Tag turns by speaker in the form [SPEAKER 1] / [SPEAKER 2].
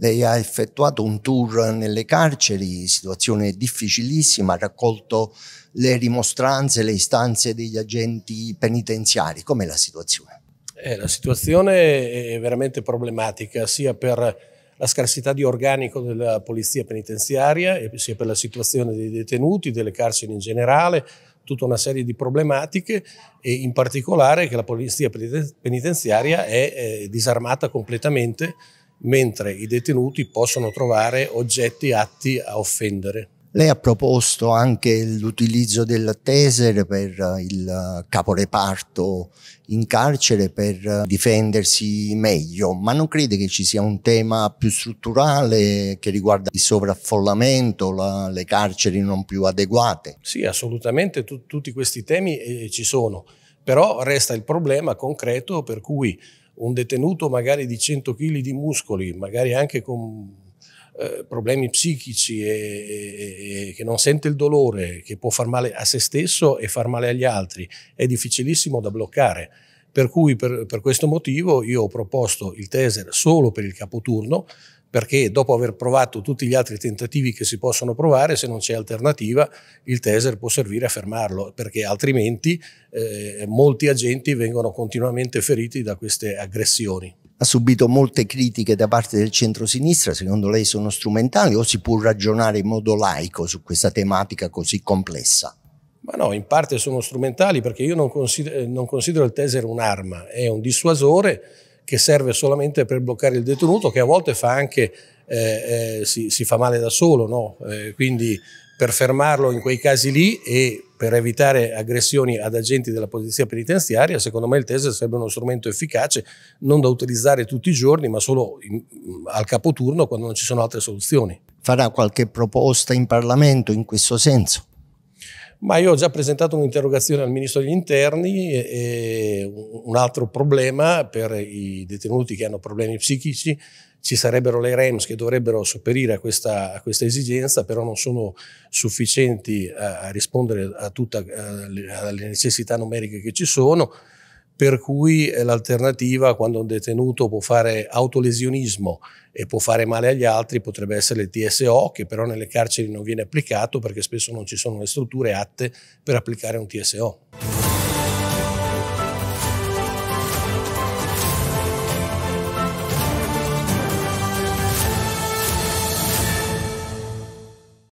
[SPEAKER 1] Lei ha effettuato un tour nelle carceri, situazione difficilissima, ha raccolto le rimostranze, le istanze degli agenti penitenziari. Com'è la situazione?
[SPEAKER 2] Eh, la situazione è veramente problematica, sia per la scarsità di organico della polizia penitenziaria, sia per la situazione dei detenuti, delle carceri in generale, tutta una serie di problematiche e in particolare che la polizia penitenziaria è, è eh, disarmata completamente mentre i detenuti possono trovare oggetti atti a offendere.
[SPEAKER 1] Lei ha proposto anche l'utilizzo del taser per eh, il eh, caporeparto in carcere per eh, difendersi meglio, ma non crede che ci sia un tema più strutturale che riguarda il sovraffollamento, la, le carceri non più adeguate? Sì,
[SPEAKER 2] assolutamente, tu, tutti questi temi eh, ci sono, però resta il problema concreto per cui un detenuto magari di 100 kg di muscoli, magari anche con eh, problemi psichici e, e, e, che non sente il dolore, che può far male a se stesso e far male agli altri, è difficilissimo da bloccare. Per cui per, per questo motivo io ho proposto il taser solo per il capoturno, perché dopo aver provato tutti gli altri tentativi che si possono provare, se non c'è alternativa, il taser può servire a fermarlo, perché altrimenti eh, molti agenti vengono continuamente feriti da queste aggressioni.
[SPEAKER 1] Ha subito molte critiche da parte del centro-sinistra, secondo lei sono strumentali o si può ragionare in modo laico su questa tematica così complessa?
[SPEAKER 2] Ma no, in parte sono strumentali perché io non considero, eh, non considero il taser un'arma, è un dissuasore che serve solamente per bloccare il detenuto che a volte fa anche, eh, eh, si, si, fa male da solo, no? eh, quindi per fermarlo in quei casi lì e per evitare aggressioni ad agenti della polizia penitenziaria, secondo me il taser sarebbe uno strumento efficace, non da utilizzare tutti i giorni, ma solo in, mm, al capoturno quando non ci sono altre soluzioni. Farà qualche proposta in Parlamento in questo senso? Ma io ho già presentato un'interrogazione al Ministro degli Interni e un altro problema per i detenuti che hanno problemi psichici. Ci sarebbero le REMS che dovrebbero sopperire a questa, a questa esigenza, però non sono sufficienti a, a rispondere a tutte eh, le necessità numeriche che ci sono per cui l'alternativa quando un detenuto può fare autolesionismo e può fare male agli altri potrebbe essere il TSO che però nelle carceri non viene applicato perché spesso non ci sono le strutture atte per applicare un TSO.